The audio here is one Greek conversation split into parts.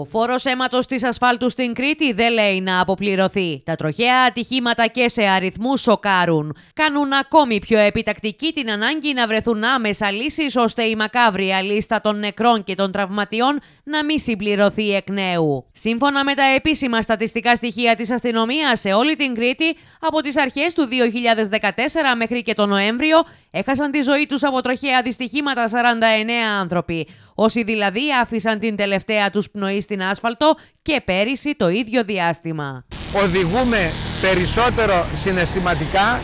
Ο φόρος αίματος της ασφάλτου στην Κρήτη δεν λέει να αποπληρωθεί. Τα τροχαία ατυχήματα και σε αριθμούς σοκάρουν. Κάνουν ακόμη πιο επιτακτική την ανάγκη να βρεθούν άμεσα λύσεις ώστε η μακάβρια λίστα των νεκρών και των τραυματιών να μην συμπληρωθεί εκ νέου. Σύμφωνα με τα επίσημα στατιστικά στοιχεία της αστυνομίας σε όλη την Κρήτη, από τις αρχές του 2014 μέχρι και τον Νοέμβριο, Έχασαν τη ζωή τους από τροχαία δυστυχήματα 49 άνθρωποι, όσοι δηλαδή άφησαν την τελευταία τους πνοή στην άσφαλτο και πέρυσι το ίδιο διάστημα. Οδηγούμε περισσότερο συναισθηματικά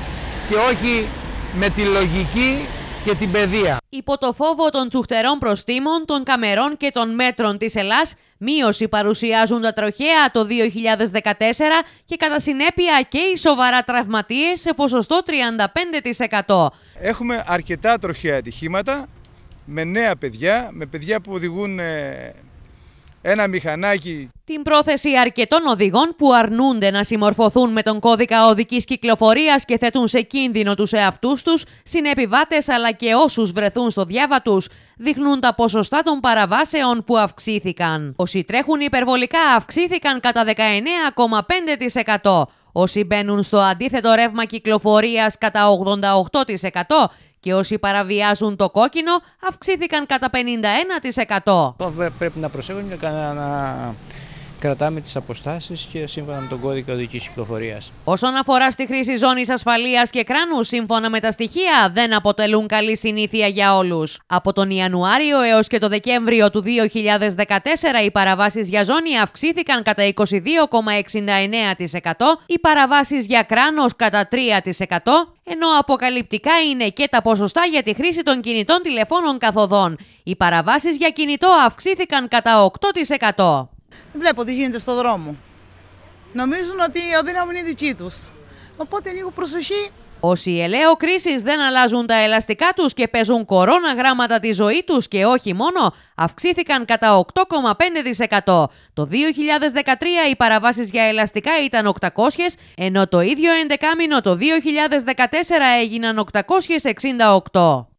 και όχι με τη λογική και την παιδεία. Υπό το φόβο των τσουχτερών προστήμων, των καμερών και των μέτρων της Ελλάς, Μείωση παρουσιάζουν τα τροχέα το 2014 και κατά συνέπεια και οι σοβαρά τραυματίες σε ποσοστό 35%. Έχουμε αρκετά τροχαία ατυχήματα με νέα παιδιά, με παιδιά που οδηγούν ε, ένα μηχανάκι. Την πρόθεση αρκετών οδηγών που αρνούνται να συμμορφωθούν με τον κώδικα οδικής κυκλοφορίας και θέτουν σε κίνδυνο τους εαυτούς τους, συνεπιβάτες αλλά και όσους βρεθούν στο διάβα του, δείχνουν τα ποσοστά των παραβάσεων που αυξήθηκαν. Όσοι τρέχουν υπερβολικά αυξήθηκαν κατά 19,5%. Όσοι μπαίνουν στο αντίθετο ρεύμα κυκλοφορίας κατά 88% και όσοι παραβιάζουν το κόκκινο αυξήθηκαν κατά 51%. Πρέπει να προσέχουμε να κρατάμε τις αποστάσεις και σύμφωνα με τον κώδικα οδικής κυκλοφορίας. Όσον αφορά στη χρήση ζώνης ασφαλείας και κράνους, σύμφωνα με τα στοιχεία, δεν αποτελούν καλή συνήθεια για όλους. Από τον Ιανουάριο έως και το Δεκέμβριο του 2014, οι παραβάσεις για ζώνη αυξήθηκαν κατά 22,69%, οι παραβάσεις για κράνος κατά 3%, ενώ αποκαλυπτικά είναι και τα ποσοστά για τη χρήση των κινητών τηλεφώνων καθοδών. Οι παραβάσεις για κινητό αυξήθηκαν κατά 8%. Βλέπω τι γίνεται στο δρόμο. Νομίζουν ότι η είναι δική τους. Οπότε λίγο προσοχή. Όσοι ελαίο κρίση δεν αλλάζουν τα ελαστικά τους και παίζουν κορώνα γράμματα τη ζωή τους και όχι μόνο, αυξήθηκαν κατά 8,5%. Το 2013 οι παραβάσεις για ελαστικά ήταν 800, ενώ το ίδιο 11 μήνο το 2014 έγιναν 868.